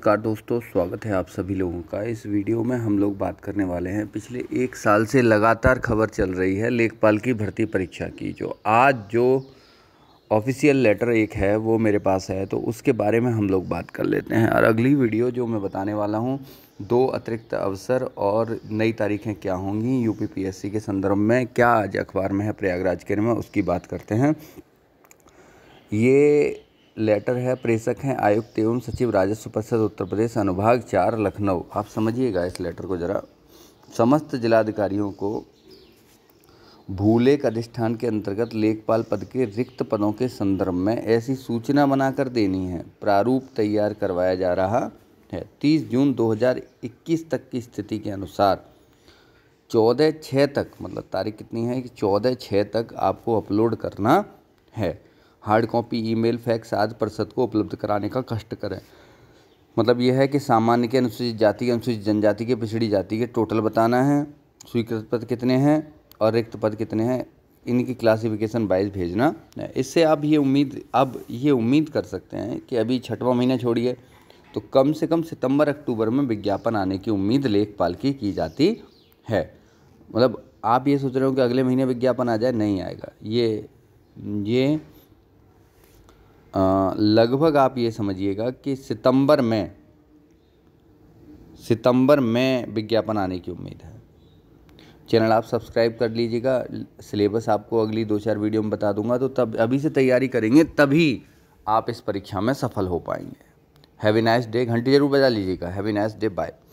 नमस्कार दोस्तों स्वागत है आप सभी लोगों का इस वीडियो में हम लोग बात करने वाले हैं पिछले एक साल से लगातार खबर चल रही है लेखपाल की भर्ती परीक्षा की जो आज जो ऑफिशियल लेटर एक है वो मेरे पास है तो उसके बारे में हम लोग बात कर लेते हैं और अगली वीडियो जो मैं बताने वाला हूँ दो अतिरिक्त अवसर और नई तारीखें क्या होंगी यू के संदर्भ में क्या आज अखबार में है प्रयागराज के में उसकी बात करते हैं ये लेटर है प्रेषक हैं आयुक्त एवं सचिव राजस्व परिषद उत्तर प्रदेश अनुभाग चार लखनऊ आप समझिएगा इस लेटर को ज़रा समस्त जिलाधिकारियों को भूलेख अधिष्ठान के अंतर्गत लेखपाल पद के रिक्त पदों के संदर्भ में ऐसी सूचना बनाकर देनी है प्रारूप तैयार करवाया जा रहा है 30 जून 2021 तक की स्थिति के अनुसार 14 छः तक मतलब तारीख कितनी है कि 14 छः तक आपको अपलोड करना है हार्ड कॉपी ईमेल फैक्स आदि परिषद को उपलब्ध कराने का कष्ट करें मतलब यह है कि सामान्य के अनुसूचित जाति के अनुसूचित जनजाति के पिछड़ी जाति के टोटल बताना है स्वीकृत पद कितने हैं और रिक्त पद कितने हैं इनकी क्लासिफिकेशन वाइज भेजना है इससे आप ये उम्मीद अब ये उम्मीद कर सकते हैं कि अभी छठवां महीना छोड़िए तो कम से कम सितंबर अक्टूबर में विज्ञापन आने की उम्मीद लेखपाल की की जाती है मतलब आप ये सोच रहे हो कि अगले महीने विज्ञापन आ जाए नहीं आएगा ये ये लगभग आप ये समझिएगा कि सितंबर में सितंबर में विज्ञापन आने की उम्मीद है चैनल आप सब्सक्राइब कर लीजिएगा सिलेबस आपको अगली दो चार वीडियो में बता दूंगा तो तब अभी से तैयारी करेंगे तभी आप इस परीक्षा में सफल हो पाएंगे हैवी नाइस डे घंटी जरूर बजा लीजिएगा हैवी नाइस डे बाय